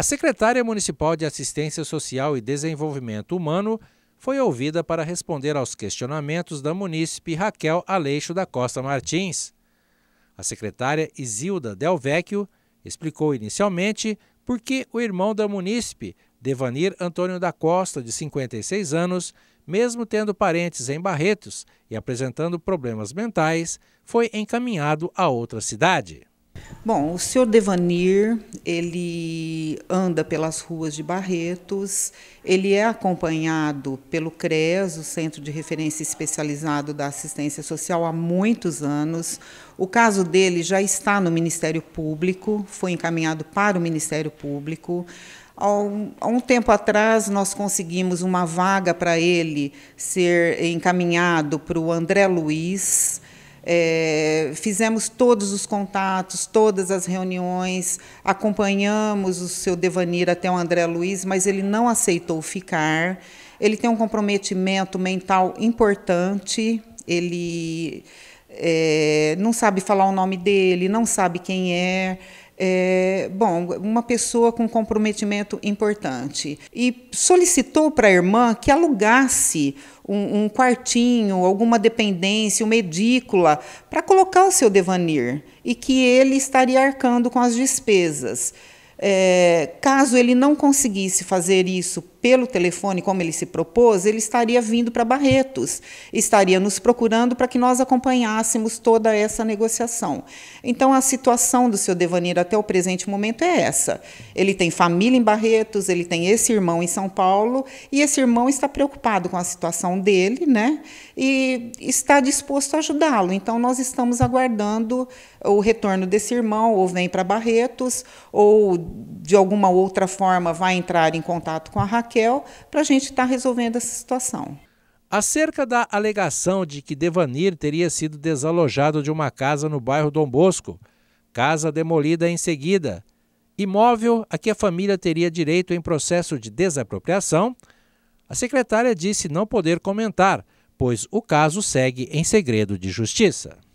A secretária municipal de Assistência Social e Desenvolvimento Humano foi ouvida para responder aos questionamentos da munícipe Raquel Aleixo da Costa Martins. A secretária Isilda Delvecchio explicou inicialmente por que o irmão da munícipe, Devanir Antônio da Costa, de 56 anos, mesmo tendo parentes em Barretos e apresentando problemas mentais, foi encaminhado a outra cidade. Bom, o senhor Devanir, ele anda pelas ruas de Barretos, ele é acompanhado pelo CRES, o Centro de Referência Especializado da Assistência Social, há muitos anos. O caso dele já está no Ministério Público, foi encaminhado para o Ministério Público. Há um, tempo atrás, nós conseguimos uma vaga para ele ser encaminhado para o André Luiz, é, fizemos todos os contatos, todas as reuniões, acompanhamos o seu devanir até o André Luiz, mas ele não aceitou ficar. Ele tem um comprometimento mental importante, ele é, não sabe falar o nome dele, não sabe quem é. É, bom, uma pessoa com comprometimento importante. E solicitou para a irmã que alugasse um, um, quartinho, alguma dependência, uma edícula, para colocar o seu devanir e que ele estaria arcando com as despesas. É, caso ele não conseguisse fazer isso pelo telefone, como ele se propôs, ele estaria vindo para Barretos, estaria nos procurando para que nós acompanhássemos toda essa negociação. Então, a situação do seu Devanir até o presente momento é essa. Ele tem família em Barretos, ele tem esse irmão em São Paulo, e esse irmão está preocupado com a situação dele, né? E está disposto a ajudá-lo. Então, nós estamos aguardando o retorno desse irmão, ou vem para Barretos, ou de alguma outra forma vai entrar em contato com a Raquel Raquel para a gente estar tá resolvendo essa situação. Acerca da alegação de que Devanir teria sido desalojado de uma casa no bairro Dom Bosco, casa demolida em seguida, imóvel a que a família teria direito em processo de desapropriação, a secretária disse não poder comentar, pois o caso segue em segredo de justiça.